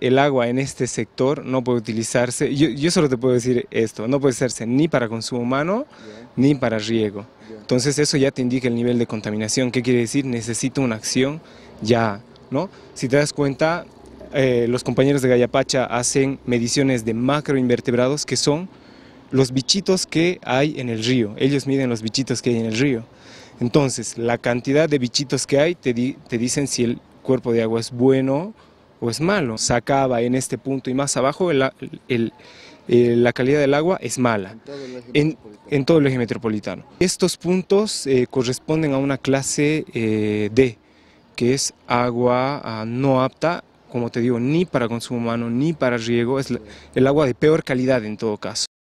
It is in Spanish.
el agua en este sector no puede utilizarse, yo, yo, solo te puedo decir esto, no puede hacerse ni para consumo humano ni para riego. Entonces eso ya te indica el nivel de contaminación, ¿qué quiere decir? Necesito una acción ya, ¿no? Si te das cuenta, eh, los compañeros de Gallapacha hacen mediciones de macroinvertebrados que son los bichitos que hay en el río, ellos miden los bichitos que hay en el río. Entonces, la cantidad de bichitos que hay te, te dicen si el cuerpo de agua es bueno o es malo. Sacaba en este punto y más abajo la eh, calidad del agua es mala en, todo el eje metropolitano. Estos puntos eh, corresponden a una clase eh, D, que es agua ah, no apta, como te digo, ni para consumo humano ni para riego, es el agua de peor calidad en todo caso.